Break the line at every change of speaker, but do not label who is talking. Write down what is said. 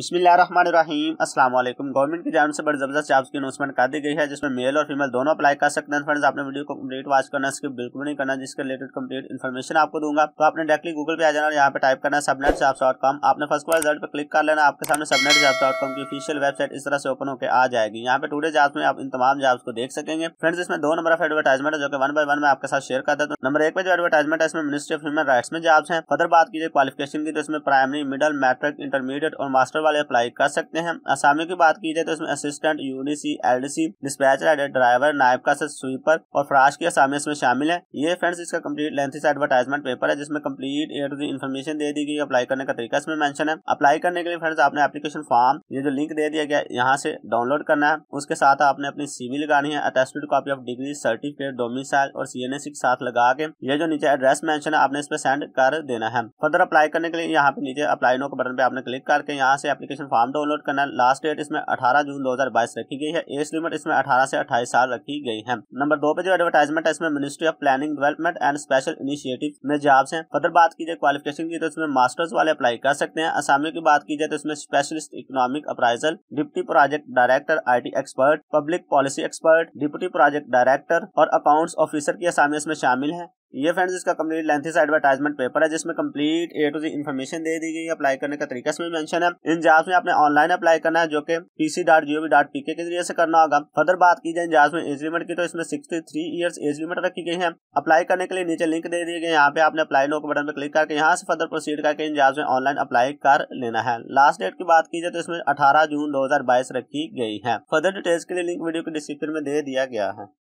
बसमिल अस्सलाम वालेकुम गवर्नमेंट की जानव से बड़ी जबरदस्त जॉब्स की अनाउंसमेंट कर दी गई है जिसमें मेल और फीमेल दोनों अप्लाई कर सकते हैं फ्रेंड्स आपने वीडियो को कंप्लीट वॉच करना इसके बिल्कुल नहीं करना जिसके रिलेटेड कंप्लीट इन्फॉर्मेशन आपको दूंगा तो आपने डायरेक्टली गूगल पे आ जाना और यहाँ पे टाइप करना सबनेट जॉब्स डॉट कॉम आपने फर्स्ट बार रिजल्ट पर क्लिक कर लेना आपके सामने सबनेट जॉब्स डॉट कॉम की ऑफिशियल वेबसाइट इस तरह से ओपन होकर आ जाएगी यहाँ पर टूडे जॉब्स में आप इन तमाम जॉब्स को देख सकेंगे फ्रेंड्स इसमें दो नंबर ऑफ एडवर्टाइजमेंट है जो कि वन बाय वन में आपके साथ शेयर करता हूँ नंबर तो एक पे जो एडवर्टाइजमेंट है इसमें मिनिस्ट्री ऑफ ह्यूमन राइट्स में जॉब्स हैं अगर बात कीजिए क्वालिफिकेशन की तो इसमें प्राइमरी मिडल मैट्रिक इंटरमीडिएट और मास्टर वाले अप्लाई कर सकते हैं आसामियों की बात की जाए तो इसमें असिस्टेंट यूडीसी एलडीसी डिस्पैचर एडेड ड्राइवर नायब का स्वीपर और फ्राश की आसामी इसमें शामिल है ये फ्रेंड्स इसका कम्प्लीट लेंथी एडवर्टाइजमेंट पेपर है जिसमें कम्प्लीट ए टू इन्फॉर्मेशन दे दी गई अप्लाई करने का तरीका इसमें मैंशन है अप्लाई करने के लिए फ्रेंड्स आपने एप्लीकेशन फॉर्म ये जो लिंक दे दिया गया यहाँ से डाउनलोड करना है उसके साथ आपने अपनी सीवी लगानी है attested copy of degree certificate domicile और सी के साथ लगा के ये जो नीचे एड्रेस मेंशन है आपने इस पर सेंड कर देना है फर्दर अप्लाई करने के लिए यहाँ पे नीचे अप्लाई नो के बटन पे आपने क्लिक करके यहाँ से एप्लीकेशन फॉर्म डाउनलोड करना लास्ट डेट इसमें 18 जून 2022 रखी गई है एज लिमिट इसमें 18 से 28 साल रखी गई है नंबर दो पे जो एडवर्टाइजमेंट है इसमें ministry of planning development and special initiative में जॉब है फर्दर बात की जाए क्वालिफिकेशन की तो इसमें मास्टर्स वाले अप्लाई कर सकते हैं असामियों की बात की जाए तो इसमें specialist economic appraisal deputy project director आई expert public policy expert deputy project director और अकाउंट्स ऑफिसर की आसामी इसमें शामिल है ये फ्रेंड्स इसका कंप्लीट लेंथी एडवर्टाइजमेंट पेपर है जिसमें complete A to Z information दे दी गई है अप्लाई करने का तरीका इसमें मेंशन है इन जॉब्स में आपने ऑनलाइन अप्लाई करना है जो कि PC dot G O V dot PK के जरिए से करना होगा फर्दर बात की जाए जॉब्स में एज लिमिट की तो इसमें sixty three years age limit रखी गई है अप्लाई करने के लिए नीचे लिंक दे दिए गए यहाँ पे आपने अप्लाई नो के बटन पर क्लिक करके यहाँ से फर्दर प्रोसीड करके इन जॉब्स में ऑनलाइन अप्लाई कर लेना है लास्ट डेट की बात की जाए तो इसमें अठारह जून दो रखी गई है फर्दर डिटेल्स के लिए लिंक वीडियो के डिस्क्रिप्शन में दे दिया गया है